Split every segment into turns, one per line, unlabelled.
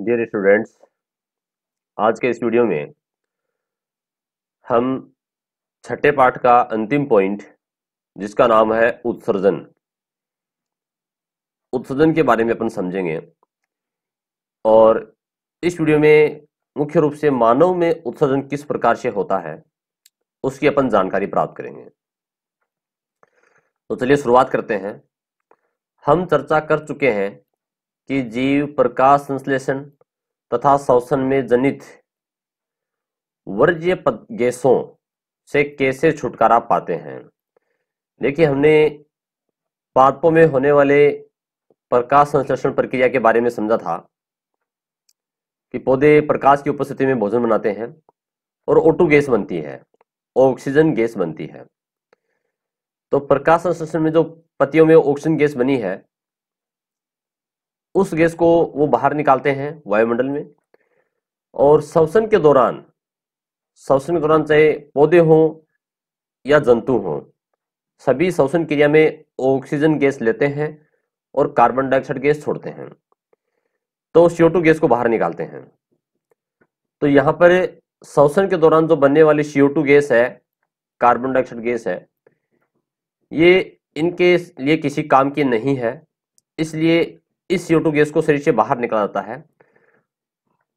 dear students आज के इस वीडियो में हम छठे पाठ का अंतिम पॉइंट जिसका नाम है उत्सर्जन उत्सर्जन के बारे में अपन समझेंगे और इस वीडियो में मुख्य रूप से मानव में उत्सर्जन किस प्रकार से होता है उसकी अपन जानकारी प्राप्त करेंगे तो चलिए शुरुआत करते हैं हम चर्चा कर चुके हैं कि जीव प्रकाश संश्लेषण तथा शोषण में जनित वर्ज्य गैसों से कैसे छुटकारा पाते हैं देखिए हमने पादपों में होने वाले प्रकाश संश्लेषण प्रक्रिया के बारे में समझा था कि पौधे प्रकाश की उपस्थिति में भोजन बनाते हैं और ओटू गैस बनती है ऑक्सीजन गैस बनती है तो प्रकाश संश्लेषण में जो पतियों में ऑक्सीजन गैस बनी है उस गैस को वो बाहर निकालते हैं वायुमंडल में और श्वसन के दौरान श्वसन के दौरान चाहे पौधे हों या जंतु हों सभी श्वसन क्रिया में ऑक्सीजन गैस लेते हैं और कार्बन डाइऑक्साइड गैस छोड़ते हैं तो सीओ टू गैस को बाहर निकालते हैं तो यहां पर श्वसन के दौरान जो बनने वाली सीओ टू गैस है कार्बन डाइऑक्साइड गैस है ये इनके लिए किसी काम की नहीं है इसलिए इस सीओ गैस को शरीर से बाहर निकाला जाता है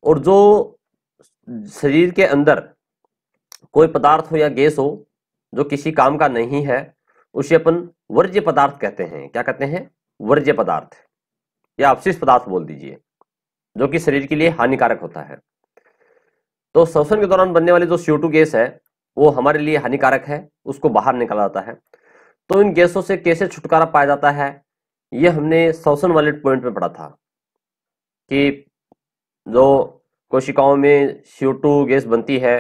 और जो शरीर के अंदर कोई पदार्थ हो या गैस हो जो किसी काम का नहीं है उसे अपन वर्ज्य पदार्थ कहते हैं क्या कहते हैं वर्ज्य पदार्थ या अपशिष्ट पदार्थ बोल दीजिए जो कि शरीर के लिए हानिकारक होता है तो श्वसन के दौरान बनने वाले जो सीओ गैस है वो हमारे लिए हानिकारक है उसको बाहर निकाला जाता है तो इन गैसों से कैसे छुटकारा पाया जाता है ये हमने शोषण वाले पॉइंट में पढ़ा था कि जो कोशिकाओं में CO2 गैस बनती है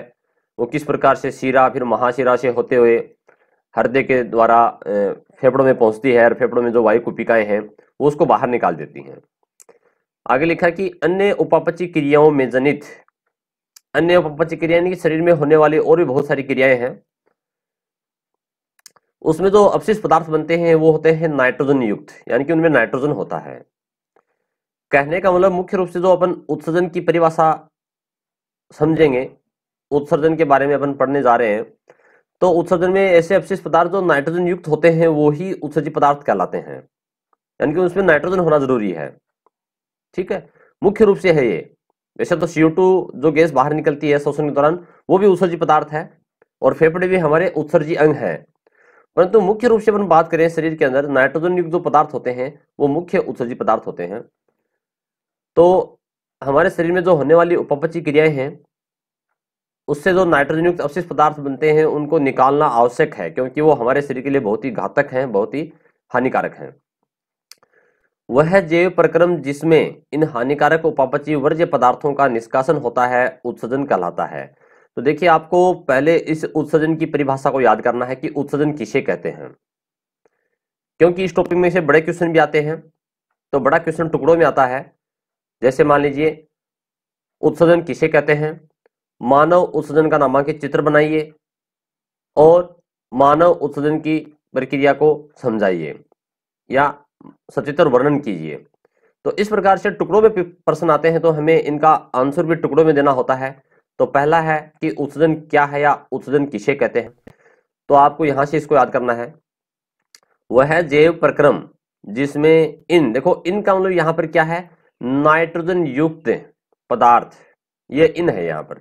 वो किस प्रकार से शिरा फिर महाशिरा से होते हुए हृदय के द्वारा फेफड़ों में पहुंचती है और फेफड़ों में जो वायु कुपिकाएं हैं वो उसको बाहर निकाल देती हैं आगे लिखा कि अन्य उपापची क्रियाओं में जनित अन्य उपापची क्रिया यानी कि शरीर में होने वाली और भी बहुत सारी क्रियाएं हैं उसमें जो अपशिष्ट पदार्थ बनते हैं वो होते हैं नाइट्रोजन युक्त यानी कि उनमें नाइट्रोजन होता है कहने का मतलब मुख्य रूप से जो अपन उत्सर्जन की परिभाषा समझेंगे उत्सर्जन के बारे में अपन पढ़ने जा रहे हैं तो उत्सर्जन में ऐसे अपशिष्ट पदार्थ जो नाइट्रोजन युक्त होते हैं वो ही उत्सर्जित पदार्थ कहलाते हैं यानी कि उसमें नाइट्रोजन होना जरूरी है ठीक है मुख्य रूप से है ये वैसे तो सीओ जो गैस बाहर निकलती है शोषण के दौरान वो भी उत्सर्जी पदार्थ है और फेफड़े भी हमारे उत्सर्जी अंग हैं परंतु मुख्य रूप से अपन बात करें शरीर के अंदर नाइट्रोजन युक्त जो पदार्थ होते हैं वो मुख्य उत्सर्जी पदार्थ होते हैं तो हमारे शरीर में जो होने वाली उपपची क्रियाएं हैं उससे जो नाइट्रोजन युक्त अवशिष्ट पदार्थ बनते हैं उनको निकालना आवश्यक है क्योंकि वो हमारे शरीर के लिए बहुत ही घातक हैं बहुत ही हानिकारक हैं वह जैव प्रक्रम जिसमें इन हानिकारक उपापची वर्ज्य पदार्थों का निष्कासन होता है उत्सर्जन कहलाता है तो देखिए आपको पहले इस उत्सर्जन की परिभाषा को याद करना है कि उत्सर्जन किसे कहते हैं क्योंकि इस टॉपिक में से बड़े क्वेश्चन भी आते हैं तो बड़ा क्वेश्चन टुकड़ों में आता है जैसे मान लीजिए उत्सर्जन किसे कहते हैं मानव उत्सर्जन का नामांकित चित्र बनाइए और मानव उत्सर्जन की प्रक्रिया को समझाइए या सचित्र वर्णन कीजिए तो इस प्रकार से टुकड़ों में प्रश्न आते हैं तो हमें इनका आंसर भी टुकड़ों में देना होता है तो पहला है कि उत्सर्जन क्या है या उत्सर्जन किसे कहते हैं तो आपको यहां से इसको याद करना है वह है जैव प्रक्रम जिसमें इन देखो इन का मतलब यहां पर क्या है नाइट्रोजन युक्त पदार्थ ये इन है यहां पर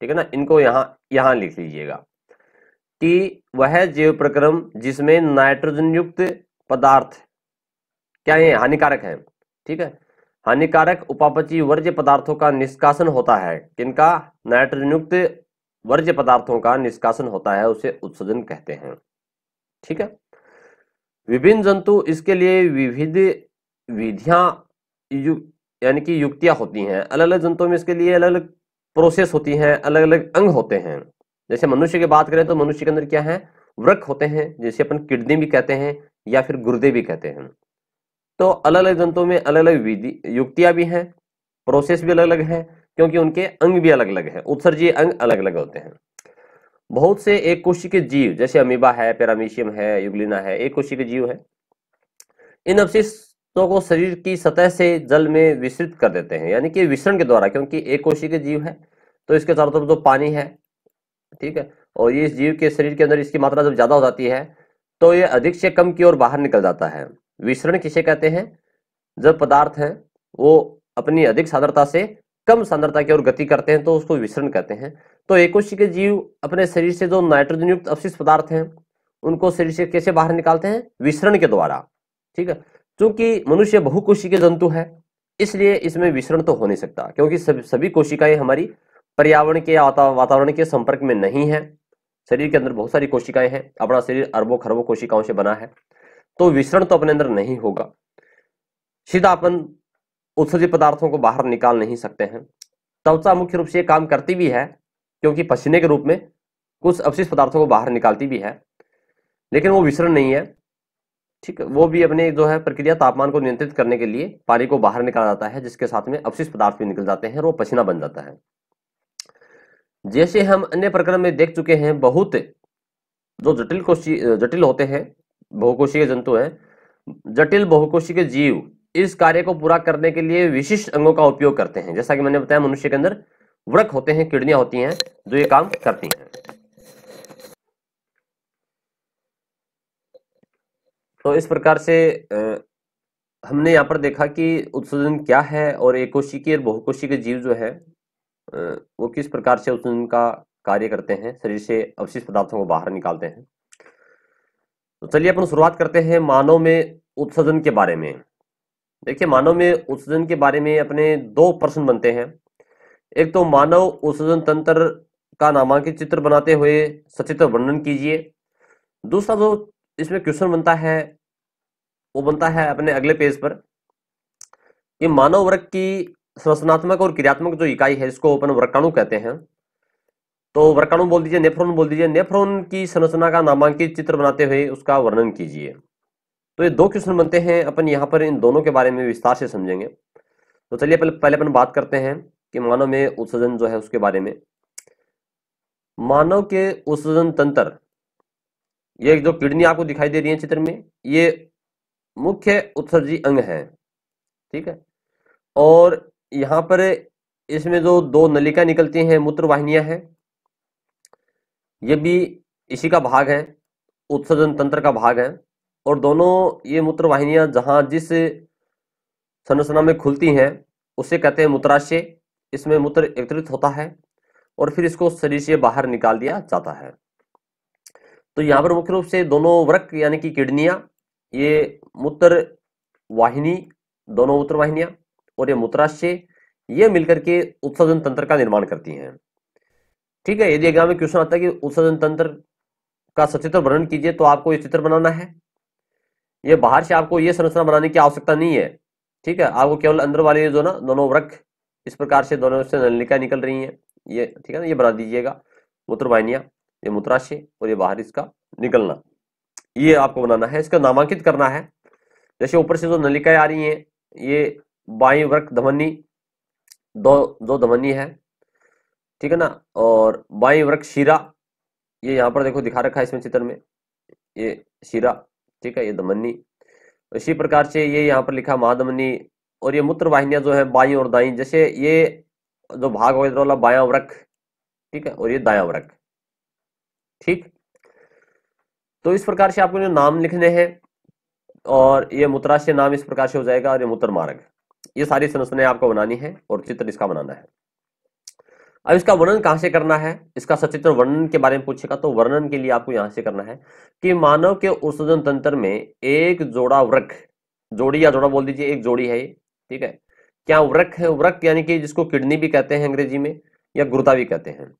ठीक है ना इनको यहां यहां लिख लीजिएगा कि वह जैव प्रक्रम जिसमें नाइट्रोजन युक्त पदार्थ क्या ये हानिकारक है ठीक है हानिकारक उपापची वर्ज्य पदार्थों का निष्कासन होता है किनका नाइट्रोजनयुक्त वर्ज्य पदार्थों का निष्कासन होता है उसे उत्सर्जन कहते हैं ठीक है विभिन्न जंतु इसके लिए विविध विधियां यानी कि युक्तियां होती हैं अलग अलग जंतुओं में इसके लिए अलग अलग प्रोसेस होती हैं अलग अलग अंग होते हैं जैसे मनुष्य की बात करें तो मनुष्य के अंदर क्या है वृक्ष होते हैं जैसे अपन किडनी भी कहते हैं या फिर गुर्दे भी कहते हैं तो अलग अलग जंतुओं में अलग अलग विधि युक्तियां भी हैं प्रोसेस भी अलग अलग है क्योंकि उनके अंग भी अलग अलग है उत्सर्जीय अंग अलग अलग होते हैं बहुत से एक कोशी के जीव जैसे अमीबा है पेरामीशियम है युगलिना है एक कोशी के जीव है इन अवशिष्टों को शरीर की सतह से जल में विस्तृत कर देते हैं यानी कि विसरण के द्वारा क्योंकि एक कोशी के जीव है तो इसके चारों तरफ जो पानी है ठीक है और ये इस जीव के शरीर के अंदर इसकी मात्रा जब ज्यादा हो जाती है तो ये अधिक से कम की ओर बाहर निकल जाता है विसरण किसे कहते हैं जब पदार्थ है वो अपनी अधिक सांद्रता से कम सांद्रता की ओर गति करते हैं तो उसको विसरण कहते हैं तो एक के जीव अपने शरीर से जो नाइट्रोजन युक्त अवशिष्ट पदार्थ हैं उनको शरीर से कैसे बाहर निकालते हैं विसरण के द्वारा ठीक है क्योंकि मनुष्य बहुकोशी के जंतु है इसलिए इसमें विसरण तो हो नहीं सकता क्योंकि सब, सभी कोशिकाएं हमारी पर्यावरण के वातावरण के संपर्क में नहीं है शरीर के अंदर बहुत सारी कोशिकाएं हैं अपना शरीर अरबों खरबों कोशिकाओं से बना है तो विसरण तो अपने अंदर नहीं होगा सीधा अपन उत्सर्जित पदार्थों को बाहर निकाल नहीं सकते हैं त्वचा मुख्य रूप से काम करती भी है क्योंकि पसीने के रूप में कुछ अवशिष्ट पदार्थों को बाहर निकालती भी है लेकिन वो विसरण नहीं है ठीक है वो भी अपने जो है प्रक्रिया तापमान को नियंत्रित करने के लिए पानी को बाहर निकाला जाता है जिसके साथ में अवशिष्ट पदार्थ भी निकल जाते हैं और वो पसीना बन जाता है जैसे हम अन्य प्रकरण में देख चुके हैं बहुत जो जटिल जटिल होते हैं बहुकोशी के जंतु हैं जटिल बहुकोशी के जीव इस कार्य को पूरा करने के लिए विशिष्ट अंगों का उपयोग करते हैं जैसा कि मैंने बताया मनुष्य के अंदर वृक होते हैं किडनियां होती हैं जो ये काम करती हैं तो इस प्रकार से हमने यहां पर देखा कि उत्सर्जन क्या है और की और बहुकोशी के जीव जो है वो किस प्रकार से उत्सर्जन का कार्य करते हैं शरीर से अवशिष्ट पदार्थों को बाहर निकालते हैं तो चलिए अपन शुरुआत करते हैं मानव में उत्सर्जन के बारे में देखिए मानव में उत्सर्जन के बारे में अपने दो प्रश्न बनते हैं एक तो मानव उत्सर्जन तंत्र का नामांकित चित्र बनाते हुए सचित्र वर्णन कीजिए दूसरा जो इसमें क्वेश्चन बनता है वो बनता है अपने अगले पेज पर कि मानव वर्ग की संरचनात्मक और क्रियात्मक जो इकाई है जिसको अपन वर्काणु कहते हैं तो वर्काणु बोल दीजिए नेफ्रोन बोल दीजिए नेफ्रोन की संरचना का नामांकित चित्र बनाते हुए उसका वर्णन कीजिए तो ये दो क्वेश्चन बनते हैं अपन यहाँ पर इन दोनों के बारे में विस्तार से समझेंगे तो चलिए पहले पहले अपन बात करते हैं कि मानव में उत्सर्जन जो है उसके बारे में मानव के उत्सर्जन तंत्र ये जो किडनी आपको दिखाई दे रही है चित्र में ये मुख्य उत्सर्जी अंग है ठीक है और यहाँ पर इसमें जो दो नलिका निकलती हैं मूत्र वाहिनियां हैं ये भी इसी का भाग है उत्सर्जन तंत्र का भाग है और दोनों ये मूत्र वाहिनियां जहां जिस संरचना में खुलती हैं उसे कहते हैं मूत्राशय इसमें मूत्र एकत्रित होता है और फिर इसको शरीर से बाहर निकाल दिया जाता है तो यहाँ पर मुख्य रूप से दोनों वृक्क यानी कि किडनिया ये मूत्र वाहिनी दोनों मूत्र वाहिनियां और ये मूत्राशय ये मिलकर के उत्सर्जन तंत्र का निर्माण करती हैं ठीक है यदि एग्जाम में क्वेश्चन आता है कि उत्सर्जन तंत्र का सचित्र वर्णन कीजिए तो आपको ये चित्र बनाना है ये बाहर से आपको ये संरचना बनाने की आवश्यकता नहीं है ठीक है आपको केवल अंदर वाले जो ना दोनों वृक्ष इस प्रकार से दोनों से नलिका निकल रही है ये ठीक है ना ये बना दीजिएगा मूत्रवाहिनिया ये मूत्राशय और ये बाहर इसका निकलना ये आपको बनाना है इसका नामांकित करना है जैसे ऊपर से जो नलिकाएं आ रही हैं ये बाई वृक्ष धमनी दो दो धमनी है ठीक है ना और बाई वृक्ष शीरा ये यहाँ पर देखो दिखा रखा है इसमें चित्र में ये शीरा ठीक है ये दमनी इसी प्रकार से ये यहाँ पर लिखा महादमनी और ये मूत्र वाहिनियां जो है बाई और दाई जैसे ये जो भाग हो वाला बाया वृक ठीक है और ये दाया वृक ठीक तो इस प्रकार से आपको जो नाम लिखने हैं और ये मूत्राशय नाम इस प्रकार से हो जाएगा और ये मूत्र मार्ग ये सारी संरचनाएं आपको बनानी है और चित्र इसका बनाना है अब इसका वर्णन कहाँ से करना है इसका सचित्र वर्णन के बारे में पूछेगा तो वर्णन के लिए आपको यहां से करना है कि मानव के उत्सर्जन तंत्र में एक जोड़ा वृक्ष जोड़ी या जोड़ा बोल दीजिए एक जोड़ी है ठीक है क्या वृक्ष है यानी कि जिसको किडनी भी कहते हैं अंग्रेजी में या गुर्दा भी कहते हैं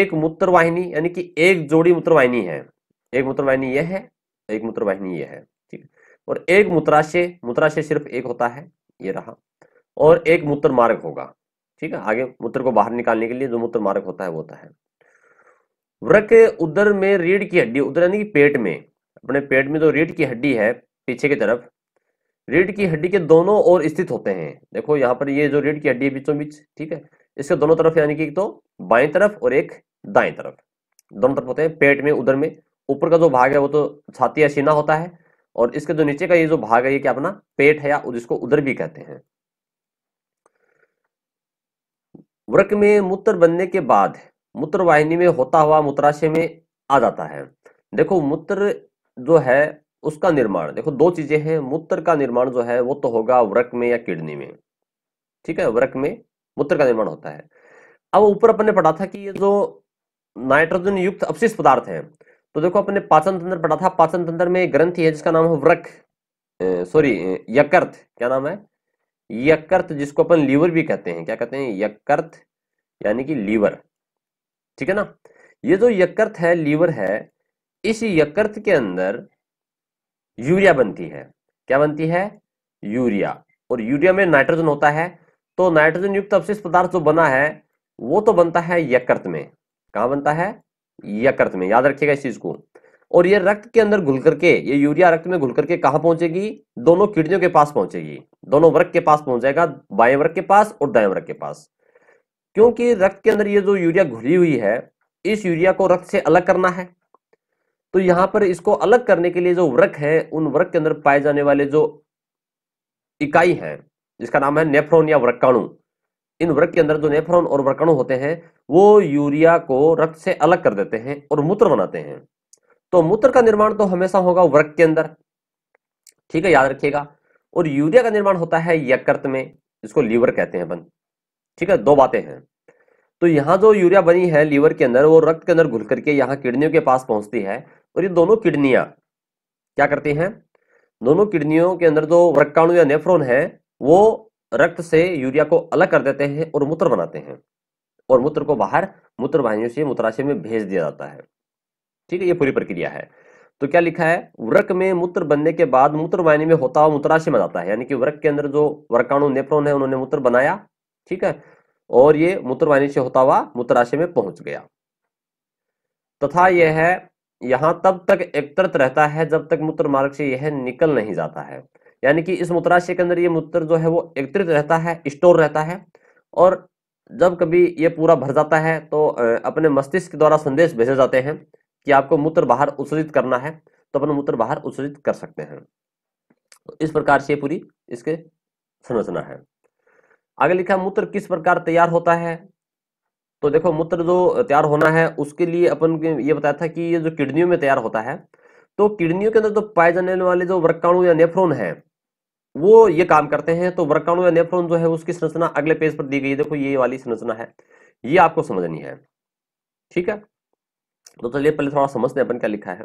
एक मूत्रवाहिनी यानी कि एक जोड़ी मूत्रवाहिनी है एक मूत्रवाहिनी यह है एक मूत्रवाहिनी यह है ठीक है और एक मूत्राशय मूत्राशय सिर्फ एक होता है ये रहा और एक मूत्र मार्ग होगा ठीक है आगे मूत्र को बाहर निकालने के लिए जो मूत्र मार्ग होता है वो होता है वृक उदर में रीढ़ की हड्डी उदर यानी कि पेट में अपने पेट में जो रीढ़ की हड्डी है पीछे की तरफ रीढ़ की हड्डी के दोनों ओर स्थित होते हैं देखो यहाँ पर ये जो रीढ़ की हड्डी है बीचों बीच ठीक है इसके दोनों तरफ यानी कि तो बाएं तरफ और एक दाएं तरफ दोनों तरफ होते हैं पेट में उधर में ऊपर का जो भाग है वो तो छाती या सीना होता है और इसके जो नीचे का ये जो भाग है ये क्या अपना पेट है या जिसको उधर भी कहते हैं वृक में मूत्र बनने के बाद मूत्र वाहिनी में होता हुआ मूत्राशय में आ जाता है देखो मूत्र जो है उसका निर्माण देखो दो चीजें हैं मूत्र का निर्माण जो है वो तो होगा वृक में या किडनी में ठीक है वृक में मूत्र का निर्माण होता है अब ऊपर अपन ने पढ़ा था कि ये जो नाइट्रोजन युक्त अपशिष्ट पदार्थ है तो देखो अपने पाचन तंत्र पढ़ा था पाचन तंत्र में एक ग्रंथि है जिसका नाम है वृक सॉरी यकर्थ क्या नाम है यकृत जिसको अपन लीवर भी कहते हैं क्या कहते हैं यकृत यानी कि लीवर ठीक है ना ये जो यकृत है लीवर है इस यकृत के अंदर यूरिया बनती है क्या बनती है यूरिया और यूरिया में नाइट्रोजन होता है तो नाइट्रोजन युक्त अवशिष्ट पदार्थ जो बना है वो तो बनता है यकृत में कहा बनता है यकृत में याद रखिएगा इस चीज को और ये रक्त के अंदर घुल करके ये यूरिया रक्त में घुल करके कहा पहुंचेगी दोनों किडनियों के पास पहुंचेगी दोनों वर्ग के पास पहुंच जाएगा बाएं वर्ग के पास और दाएं वर्ग के पास क्योंकि रक्त के अंदर ये जो यूरिया घुली हुई है इस यूरिया को रक्त से अलग करना है तो यहां पर इसको अलग करने के लिए जो वर्ग है उन वर्ग के अंदर पाए जाने वाले जो इकाई है जिसका नाम है नेफ्रोन या वर्काणु इन वर्ग के अंदर जो नेफ्रोन और वर्काणु होते हैं वो यूरिया को रक्त से अलग कर देते हैं और मूत्र बनाते हैं तो मूत्र का निर्माण तो हमेशा होगा वर्ग के अंदर ठीक है याद रखिएगा और यूरिया का निर्माण होता है यकृत में इसको लीवर कहते हैं बन ठीक है दो बातें हैं तो यहाँ जो यूरिया बनी है लीवर के अंदर वो रक्त के अंदर घुल करके यहाँ किडनियों के पास पहुंचती है और ये दोनों किडनियां क्या करती हैं दोनों किडनियों के अंदर जो रक्काणु या नेफ्रोन है वो रक्त से यूरिया को अलग कर देते हैं और मूत्र बनाते हैं और मूत्र को बाहर मूत्र वाहिनियों से मूत्राशय में भेज दिया जाता है ठीक है ये पूरी प्रक्रिया है तो क्या लिखा है वृक में मूत्र बनने के बाद मूत्र वाहिनी में होता हुआ मूत्राशय में जाता है यानी कि वृक के अंदर जो वर्काणु नेप्रोन है उन्होंने मूत्र बनाया ठीक है और ये मूत्र वाहिनी से होता हुआ मूत्राशय में पहुंच गया तथा यह है यहां तब तक एकत्रित रहता है जब तक मूत्र मार्ग से यह निकल नहीं जाता है यानी कि इस मूत्राशय के अंदर ये मूत्र जो है वो एकत्रित रहता है स्टोर रहता है और जब कभी ये पूरा भर जाता है तो अपने मस्तिष्क के द्वारा संदेश भेजे जाते हैं कि आपको मूत्र बाहर उत्सर्जित करना है तो अपन मूत्र बाहर उत्सर्जित कर सकते हैं तो इस प्रकार से पूरी इसके संरचना है आगे लिखा मूत्र किस प्रकार तैयार होता है तो देखो मूत्र जो तैयार होना है उसके लिए अपन ये बताया था कि ये जो किडनियों में तैयार होता है तो किडनियों के अंदर जो पाए जाने वाले जो वर्काणु या नेफ्रोन है वो ये काम करते हैं तो वर्काणु या नेफ्रोन जो है उसकी संरचना अगले पेज पर दी गई है देखो ये वाली संरचना है ये आपको समझनी है ठीक है तो चलिए पहले थोड़ा समझते हैं अपन क्या लिखा है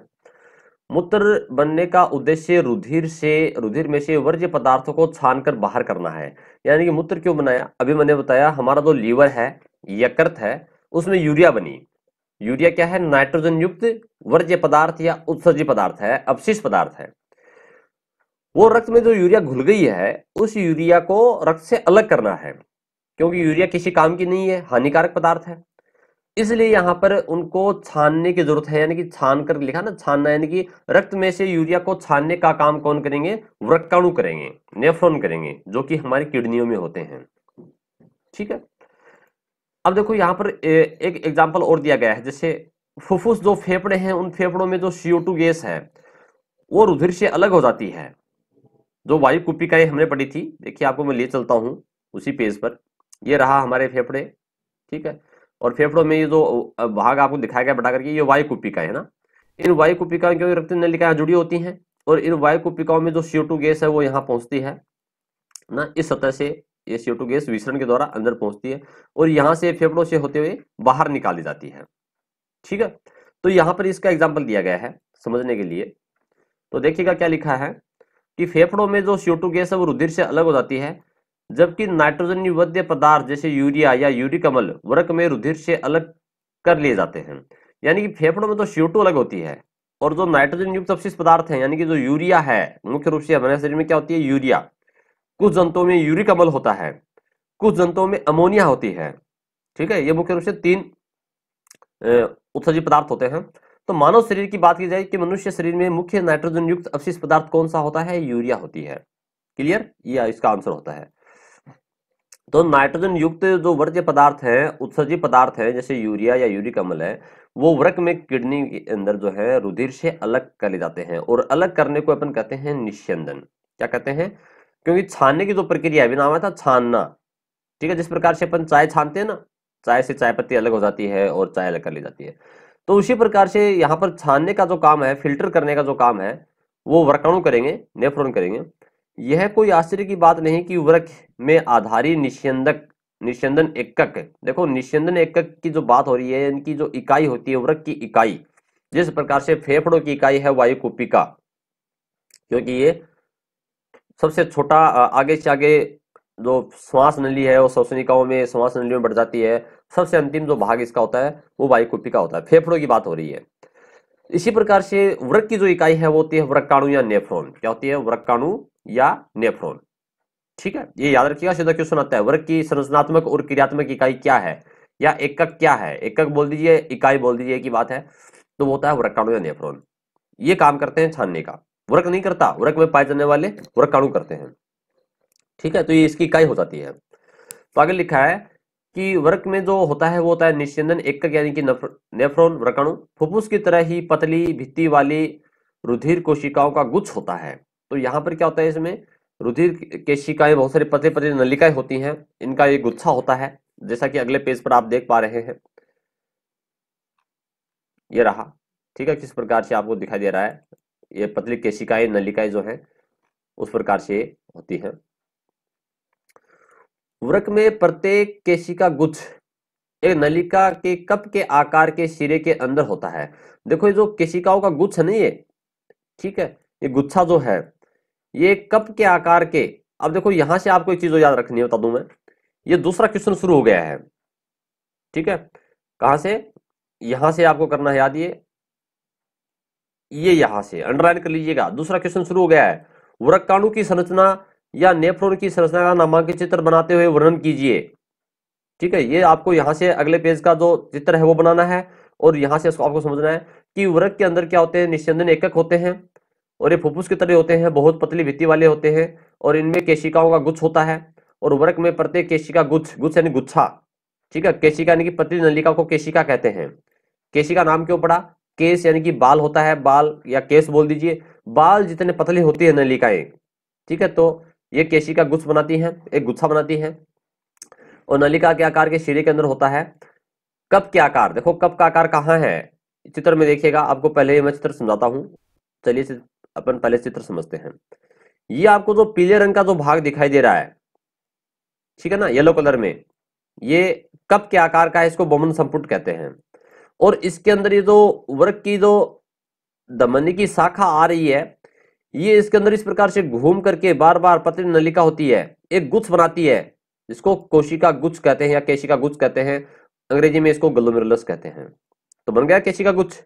मूत्र बनने का उद्देश्य रुधिर से रुधिर में से वर्ज्य पदार्थों को छान कर बाहर करना है यानी कि मूत्र क्यों बनाया अभी मैंने बताया हमारा जो लीवर है यकृत है उसमें यूरिया बनी यूरिया क्या है नाइट्रोजन युक्त वर्ज्य पदार्थ या उत्सर्जी पदार्थ है अवशिष्ट पदार्थ है वो रक्त में जो यूरिया घुल गई है उस यूरिया को रक्त से अलग करना है क्योंकि यूरिया किसी काम की नहीं है हानिकारक पदार्थ है इसलिए यहां पर उनको छानने की जरूरत है यानी कि छान कर लिखा ना छानना यानी कि रक्त में से यूरिया को छानने का काम कौन करेंगे वृक्काणु करेंगे नेफ्रोन करेंगे जो कि हमारी किडनियों में होते हैं ठीक है अब देखो यहाँ पर ए, एक एग्जाम्पल और दिया गया है जैसे फुफ्फुस जो फेफड़े हैं उन फेफड़ों में जो सीओ गैस है वो रुधिर से अलग हो जाती है जो वायु कुपिकाएं हमने पढ़ी थी देखिए आपको मैं ले चलता हूं उसी पेज पर ये रहा हमारे फेफड़े ठीक है और फेफड़ों में ये जो भाग आपको दिखाया गया बटा करके ये वायु कुपिका है ना इन वायु कुपिकाओं क्योंकि रक्त नलिकाएं जुड़ी होती हैं और इन वायु कुपिकाओं में जो सीओ गैस है वो यहाँ पहुंचती है ना इस सतह से ये सीओ गैस विसरण के द्वारा अंदर पहुंचती है और यहाँ से फेफड़ों से होते हुए बाहर निकाली जाती है ठीक है तो यहाँ पर इसका एग्जाम्पल दिया गया है समझने के लिए तो देखिएगा क्या लिखा है कि फेफड़ों में जो सीओ गैस है वो रुधिर से अलग हो जाती है जबकि नाइट्रोजन निबद्ध पदार्थ जैसे यूरिया या यूरिक अमल में रुधिर से अलग कर लिए जाते हैं यानी कि फेफड़ों में तो सीओ अलग होती है और जो नाइट्रोजन युक्त अवशिष पदार्थ है यानी कि जो यूरिया है मुख्य रूप से हमारे शरीर में क्या होती है यूरिया कुछ जंतुओं में यूरिक अमल होता है कुछ जंतुओं में अमोनिया होती है ठीक है ये मुख्य रूप से तीन उत्सर्जी पदार्थ होते हैं तो मानव शरीर की बात की जाए कि मनुष्य शरीर में मुख्य नाइट्रोजन युक्त अवशिष पदार्थ कौन सा होता है यूरिया होती है क्लियर यह इसका आंसर होता है तो नाइट्रोजन युक्त जो वर्ज्य पदार्थ हैं उत्सर्जी पदार्थ हैं जैसे यूरिया या यूरिक अम्ल है वो वृक में किडनी के अंदर जो है रुधिर से अलग कर ले जाते हैं और अलग करने को अपन कहते हैं निश्चंदन क्या कहते हैं क्योंकि छानने की जो प्रक्रिया अभी नाम था छानना ठीक है जिस प्रकार से अपन चाय छानते हैं ना चाय से चाय पत्ती अलग हो जाती है और चाय अलग कर ली जाती है तो उसी प्रकार से यहाँ पर छानने का जो काम है फिल्टर करने का जो काम है वो वर्काणु करेंगे नेफ्रोन करेंगे यह कोई आश्चर्य की बात नहीं कि वृक्ष में आधारी निष्यंदक निष्यंदन एकक देखो निष्यंदन एकक की जो बात हो रही है इनकी जो इकाई होती है वृक्ष की इकाई जिस प्रकार से फेफड़ों की इकाई है वायु कुपिका क्योंकि ये सबसे छोटा आगे से आगे जो श्वास नली है वो श्वसनिकाओं में श्वास नलियों में बढ़ जाती है सबसे अंतिम जो भाग इसका होता है वो वायु कुपिका होता है फेफड़ों की बात हो रही है इसी प्रकार से वृक्क की जो इकाई है वो होती है वृक्काणु या नेफ्रॉन क्या होती है वृक्काणु या नेफ्रोन ठीक है ये याद रखिएगा सीधा क्वेश्चन आता है वर्ग की संरचनात्मक और क्रियात्मक इकाई क्या है या एकक क्या है एकक बोल दीजिए इकाई बोल दीजिए की बात है तो वो होता है वर्काणु या नेफ्रोन ये काम करते हैं छानने का वर्क नहीं करता वर्क में पाए जाने वाले वर्काणु करते हैं ठीक है तो ये इसकी इकाई हो जाती है तो आगे लिखा है कि वर्क में जो होता है वो होता है निश्चंदन एकक यानी कि नेफ्रोन वर्काणु फुफ्फुस की तरह ही पतली भित्ती वाली रुधिर कोशिकाओं का गुच्छ होता है तो यहाँ पर क्या होता है इसमें रुधिर केशिकाएं बहुत सारी पतले पतले नलिकाएं होती हैं इनका ये गुच्छा होता है जैसा कि अगले पेज पर आप देख पा रहे हैं ये रहा ठीक है किस प्रकार से आपको दिखाई दे रहा है ये पतली केशिकाएं नलिकाएं जो है उस प्रकार से होती है वृक में प्रत्येक केशिका गुच्छ एक नलिका के कप के आकार के सिरे के अंदर होता है देखो ये जो केशिकाओं का गुच्छ नहीं है ठीक है ये गुच्छा जो है ये कप के आकार के अब देखो यहां से आपको एक चीज याद रखनी है बता दू मैं ये दूसरा क्वेश्चन शुरू हो गया है ठीक है कहा से यहां से आपको करना है याद ये ये यहां से अंडरलाइन कर लीजिएगा दूसरा क्वेश्चन शुरू हो गया है वृक्काणु की संरचना या नेफ्रोन की संरचना का नामांकित चित्र बनाते हुए वर्णन कीजिए ठीक है ये आपको यहां से अगले पेज का जो चित्र है वो बनाना है और यहां से आपको समझना है कि वृक के अंदर क्या होते हैं निश्चंदन एकक होते हैं और ये फुफ्फुस के तले होते हैं बहुत पतली भित्ती वाले होते हैं और इनमें केशिकाओं का गुच्छ होता है और वर्क में प्रत्येक केशिका गुच्छ गुच्छ यानी गुच्छा ठीक है केशिका यानी कि पतली नलिका को केशिका कहते हैं केशिका नाम क्यों पड़ा केस यानी कि बाल होता है बाल या केस बोल दीजिए बाल जितने पतली होती है नलिकाएं ठीक है तो ये केशिका गुच्छ बनाती है एक गुच्छा बनाती है और नलिका के आकार के शरीर के अंदर होता है कप के आकार देखो कप का आकार कहाँ है चित्र में देखिएगा आपको पहले मैं चित्र समझाता हूँ चलिए अपन पहले चित्र समझते हैं ये आपको जो पीले रंग का जो भाग दिखाई दे रहा है ठीक है ना येलो कलर में ये कप के आकार का है इसको बमन संपुट कहते हैं और इसके अंदर ये जो वर्ग की जो दमनी की शाखा आ रही है ये इसके अंदर इस प्रकार से घूम करके बार बार पतली नलिका होती है एक गुच्छ बनाती है इसको कोशिका गुच्छ कहते हैं या केशिका गुच्छ कहते हैं अंग्रेजी में इसको ग्लोमेरुलस कहते हैं तो बन गया केशिका गुच्छ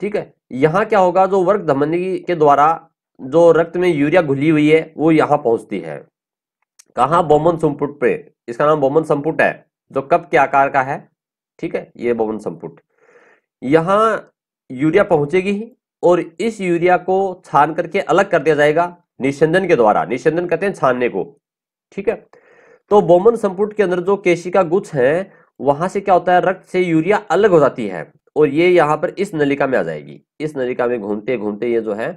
ठीक है यहाँ क्या होगा जो वर्ग धमनी के द्वारा जो रक्त में यूरिया घुली हुई है वो यहाँ पहुंचती है कहा बोमन संपुट पे इसका नाम बोमन संपुट है जो कप के आकार का है ठीक है ये बोमन संपुट यहाँ यूरिया पहुंचेगी और इस यूरिया को छान करके अलग कर दिया जाएगा निशंजन के द्वारा निशंजन कहते हैं छानने को ठीक है तो बोमन संपुट के अंदर जो केशिका गुच्छ है वहां से क्या होता है रक्त से यूरिया अलग हो जाती है और ये यहाँ पर इस नलिका में आ जाएगी इस नलिका में घूमते घूमते ये जो है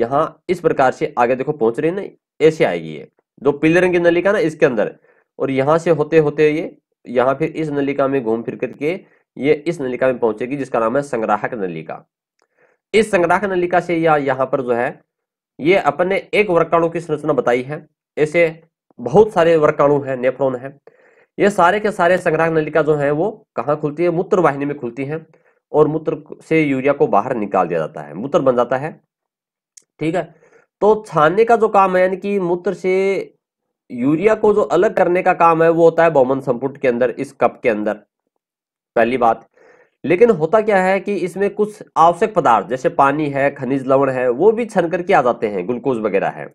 यहाँ इस प्रकार से आगे देखो पहुंच रही है ना ऐसे आएगी ये जो पीले रंग की नलिका ना इसके अंदर और यहाँ से होते होते ये यहाँ फिर इस नलिका में घूम फिर करके ये इस नलिका में पहुंचेगी जिसका नाम है संग्राहक नलिका इस संग्राहक नलिका से या यहाँ पर जो है ये अपन ने एक वर्काणु की संरचना बताई है ऐसे बहुत सारे वर्काणु है नेफ्रोन है ये सारे के सारे संग्राहक नलिका जो है वो कहाँ खुलती है मूत्र वाहिनी में खुलती है और मूत्र से यूरिया को बाहर निकाल दिया जाता है मूत्र बन जाता है ठीक है तो छानने का जो काम है यानी कि मूत्र से यूरिया को जो अलग करने का काम है वो होता है बहुमन संपुट के अंदर इस कप के अंदर पहली बात लेकिन होता क्या है कि इसमें कुछ आवश्यक पदार्थ जैसे पानी है खनिज लवण है वो भी छन करके आ जाते हैं ग्लूकोज वगैरह है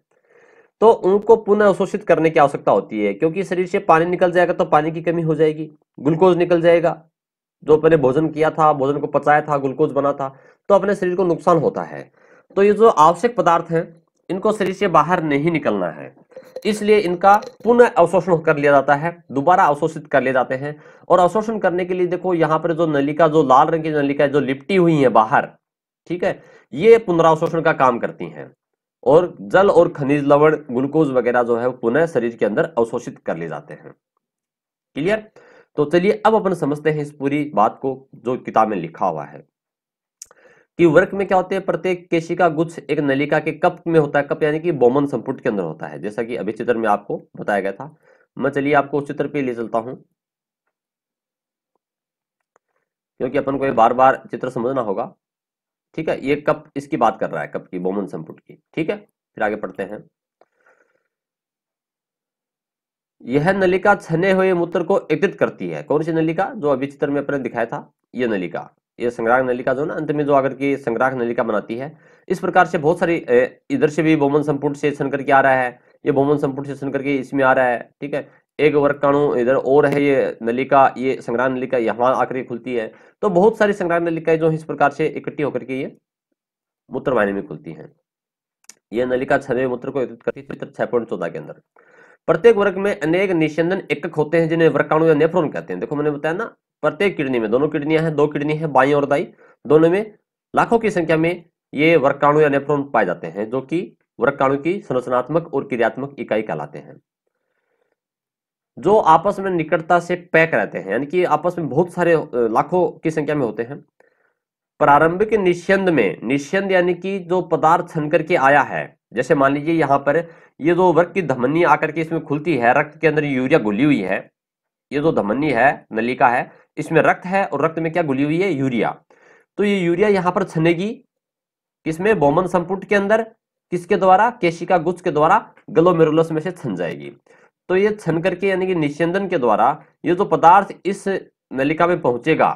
तो उनको पुनः अवशोषित करने की आवश्यकता होती है क्योंकि शरीर से पानी निकल जाएगा तो पानी की कमी हो जाएगी ग्लूकोज निकल जाएगा जो अपने भोजन किया था भोजन को पचाया था ग्लूकोज बना था तो अपने शरीर को नुकसान होता है तो ये जो आवश्यक पदार्थ है इनको शरीर से बाहर नहीं निकलना है इसलिए इनका पुनः अवशोषण कर लिया जाता है दोबारा अवशोषित कर लिए जाते हैं और अवशोषण करने के लिए देखो यहाँ पर जो नलिका जो लाल रंग की नलिका जो लिपटी हुई है बाहर ठीक है ये पुनरावशोषण का काम करती हैं और जल और खनिज लवण ग्लूकोज वगैरह जो है पुनः शरीर के अंदर अवशोषित कर लिए जाते हैं क्लियर तो चलिए अब अपन समझते हैं इस पूरी बात को जो किताब में लिखा हुआ है कि वर्क में क्या होते हैं प्रत्येक केशिका गुच्छ एक नलिका के कप में होता है कप यानी कि बोमन संपुट के अंदर होता है जैसा कि अभी चित्र में आपको बताया गया था मैं चलिए आपको उस चित्र पे ले चलता हूं क्योंकि अपन को ये बार बार चित्र समझना होगा ठीक है ये कप इसकी बात कर रहा है कप की बोमन संपुट की ठीक है फिर आगे पढ़ते हैं यह नलिका छने हुए मूत्र को एकत्रित करती है कौन सी नलिका जो अभी चित्र में अपने दिखाया था यह नलिका ये संग्राह नलिका जो ना अंत में जो आकर के संग्राह नलिका बनाती है इस प्रकार से बहुत सारी इधर से भी बोमन संपुट से छन करके आ रहा है ये बोमन संपुट से छन करके इसमें आ रहा है ठीक है एक वर्काणु इधर और है ये नलिका ये संग्राह नलिका यहाँ आकर खुलती है तो बहुत सारी संग्राह नलिकाएं जो इस प्रकार से इकट्ठी होकर के ये मूत्र वाहिनी में खुलती है यह नलिका छदे मूत्र को एकत्रित करती है छह पॉइंट चौदह के अंदर प्रत्येक वर्ग में अनेक निशंदन एकक होते हैं जिन्हें वर्काणु या नेफ्रोन कहते हैं देखो मैंने बताया ना प्रत्येक किडनी में दोनों किडनियां हैं दो किडनी है बाई और दाई दोनों में लाखों की संख्या में ये वर्काणु या नेफ्रोन पाए जाते हैं जो कि वर्काणु की संरचनात्मक और क्रियात्मक इकाई कहलाते हैं जो आपस में निकटता से पैक रहते हैं यानी कि आपस में बहुत सारे लाखों की संख्या में होते हैं प्रारंभिक निश्चंद में निश्चंद यानी कि जो पदार्थ छन करके आया है जैसे मान लीजिए यहाँ पर ये जो वर्ग की धमनी आकर के इसमें खुलती है रक्त के अंदर यूरिया घुली हुई है ये जो धमनी है नलिका है इसमें रक्त है और रक्त में क्या घुली हुई है यूरिया तो ये यूरिया यहाँ पर छनेगी किसमें बोमन संपुट के अंदर किसके द्वारा केशिका गुच्छ के द्वारा गलोमेरुलस में से छन जाएगी तो ये छन करके यानी कि निश्चंदन के द्वारा ये जो पदार्थ इस नलिका में पहुंचेगा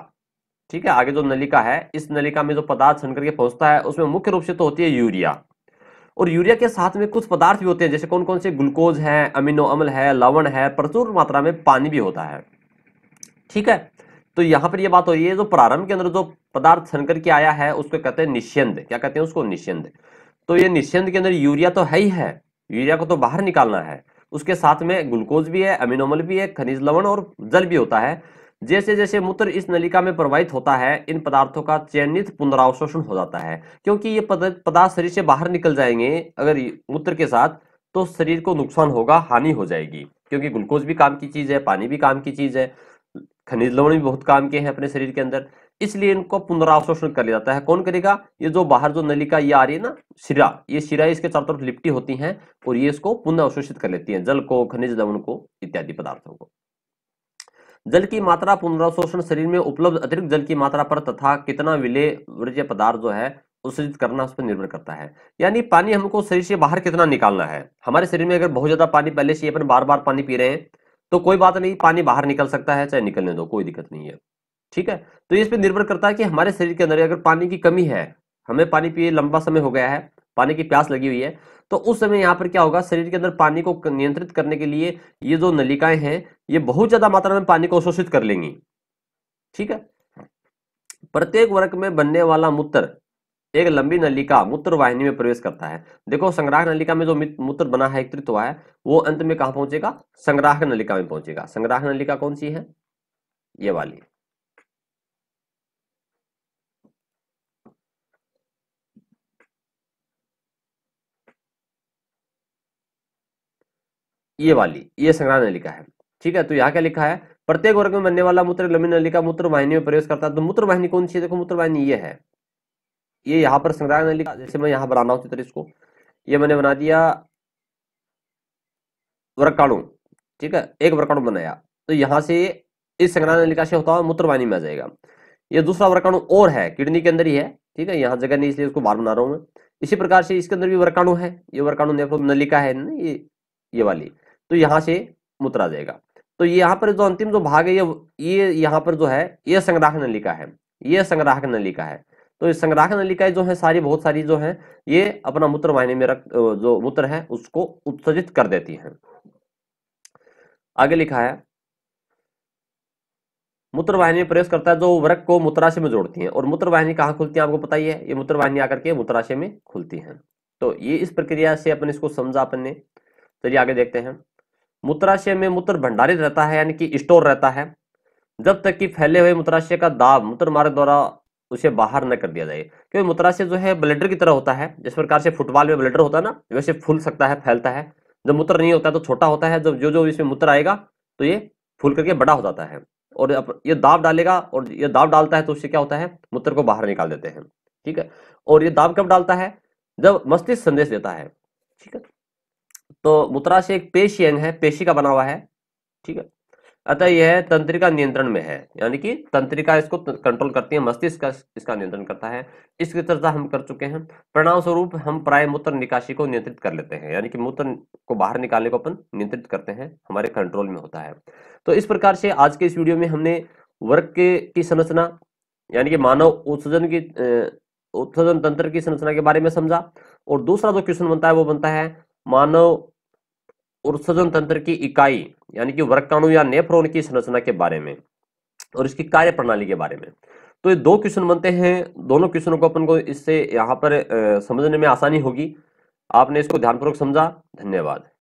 ठीक है आगे जो नलिका है इस नलिका में जो पदार्थ छन करके पहुंचता है उसमें मुख्य रूप से तो होती है यूरिया और यूरिया के साथ में कुछ पदार्थ भी होते हैं जैसे कौन कौन से ग्लूकोज है अमीनो अम्ल है लवण है प्रचुर मात्रा में पानी भी होता है ठीक है तो यहां पर यह बात हो रही है जो प्रारंभ के अंदर जो पदार्थ छन करके आया है उसको कहते हैं निश्चिंद क्या कहते हैं उसको निश्चिंद तो ये निश्चिंद के अंदर यूरिया तो है ही है यूरिया को तो बाहर निकालना है उसके साथ में ग्लूकोज भी है अमीनोमल भी है खनिज लवण और जल भी होता है जैसे जैसे मूत्र इस नलिका में प्रवाहित होता है इन पदार्थों का चयनित पुनरावशोषण हो जाता है क्योंकि ये पदार्थ शरीर से बाहर निकल जाएंगे अगर मूत्र के साथ तो शरीर को नुकसान होगा हानि हो जाएगी क्योंकि ग्लूकोज भी काम की चीज है पानी भी काम की चीज है खनिज लवण भी बहुत काम के हैं अपने शरीर के अंदर इसलिए इनको पुनरावशोषण कर लिया जाता है कौन करेगा ये जो बाहर जो नलिका ये आ रही है ना शिरा ये शिरा इसके चारों तरफ लिपटी होती हैं और ये इसको पुनः अवशोषित कर लेती हैं जल को खनिज लवण को इत्यादि पदार्थों को जल की मात्रा पुनर्वशोषण शरीर में उपलब्ध अतिरिक्त जल की मात्रा पर तथा कितना विलय वर्ज्य पदार्थ जो है उत्सर्जित करना उस पर निर्भर करता है यानी पानी हमको शरीर से बाहर कितना निकालना है हमारे शरीर में अगर बहुत ज्यादा पानी पहले से अपन बार बार पानी पी रहे हैं तो कोई बात नहीं पानी बाहर निकल सकता है चाहे निकलने दो कोई दिक्कत नहीं है ठीक है तो ये इस पर निर्भर करता है कि हमारे शरीर के अंदर अगर पानी की कमी है हमें पानी पिए लंबा समय हो गया है पानी की प्यास लगी हुई है तो उस समय यहाँ पर क्या होगा शरीर के अंदर पानी को नियंत्रित करने के लिए ये जो नलिकाएं हैं ये बहुत ज्यादा मात्रा में पानी को अवशोषित कर लेंगी ठीक है प्रत्येक वर्ग में बनने वाला मूत्र एक लंबी नलिका मूत्र वाहिनी में प्रवेश करता है देखो संग्राह नलिका में जो मूत्र बना है एकत्रित हुआ है वो अंत में कहा पहुंचेगा संग्राह नलिका में पहुंचेगा संग्राह नलिका कौन सी है ये वाली ये वाली ये संग्रह नलिका है ठीक है तो यहाँ क्या लिखा है प्रत्येक वर्ग में बनने वाला मूत्र लंबी नलिका मूत्र वाहिनी में प्रवेश करता है तो मूत्र वाहिनी कौन सी है देखो मूत्र वाहिनी ये है ये यहाँ पर संग्रह नलिका जैसे मैं यहाँ बनाना होती तरह इसको ये मैंने बना दिया वर्काणु ठीक है एक वर्काणु बनाया तो यहाँ से इस संग्रह नलिका से होता है मूत्र वाहिनी में आ जाएगा ये दूसरा वर्काणु और है किडनी के अंदर ही है ठीक है यहाँ जगह नहीं इसलिए उसको बाहर बना रहा हूँ मैं इसी प्रकार से इसके अंदर भी वर्काणु है ये वर्काणु नलिका है ना ये ये वाली तो यहाँ से मूत्र आ जाएगा तो यहाँ पर जो अंतिम जो भाग है ये ये यहाँ पर जो है ये संग्राहक नलिका है ये संग्राहक नलिका है तो ये संग्राहक नलिकाएं जो है सारी बहुत सारी जो है ये अपना मूत्र वाहिनी में रख जो मूत्र है उसको उत्सर्जित कर देती है आगे लिखा है मूत्र वाहिनी में प्रवेश करता है जो वृक को मूत्राशय में जोड़ती है और मूत्र वाहिनी कहाँ खुलती है आपको पता ही है ये मूत्र वाहिनी आकर के मूत्राशय में खुलती है तो ये इस प्रक्रिया से अपन इसको समझा अपन ने चलिए आगे देखते हैं मूत्राशय में मूत्र भंडारित रहता है यानी कि स्टोर रहता है जब तक कि फैले हुए मूत्राशय का दाब मूत्र मार्ग द्वारा उसे बाहर न कर दिया जाए क्योंकि मूत्राशय जो है ब्लेडर की तरह होता है जिस प्रकार से फुटबॉल में ब्लेडर होता है ना वैसे फूल सकता है फैलता है जब मूत्र नहीं होता तो छोटा होता है जब जो जो इसमें मूत्र आएगा तो ये फूल करके बड़ा हो जाता है और ये दाब डालेगा और ये दाब डालता है तो उससे क्या होता है मूत्र को बाहर निकाल देते हैं ठीक है और ये दाब कब डालता है जब मस्तिष्क संदेश देता है ठीक है तो मूत्राशय एक पेशी अंग है पेशी का बना हुआ है ठीक है अतः यह तंत्रिका नियंत्रण में है यानी कि तंत्रिका इसको कंट्रोल करती है मस्तिष्क इसका नियंत्रण करता है इसकी चर्चा हम कर चुके हैं परिणाम स्वरूप हम प्राय मूत्र निकासी को नियंत्रित कर लेते हैं यानी कि मूत्र को बाहर निकालने को अपन नियंत्रित करते हैं हमारे कंट्रोल में होता है तो इस प्रकार से आज के इस वीडियो में हमने वर्ग के की संरचना यानी कि मानव उत्सर्जन की उत्सर्जन तंत्र की संरचना के बारे में समझा और दूसरा जो क्वेश्चन बनता है वो बनता है मानव उत्सर्जन तंत्र की इकाई यानी कि वर्काणु या नेफ्रोन की संरचना के बारे में और इसकी कार्य प्रणाली के बारे में तो ये दो क्वेश्चन बनते हैं दोनों क्वेश्चनों को अपन को इससे यहाँ पर समझने में आसानी होगी आपने इसको ध्यानपूर्वक समझा धन्यवाद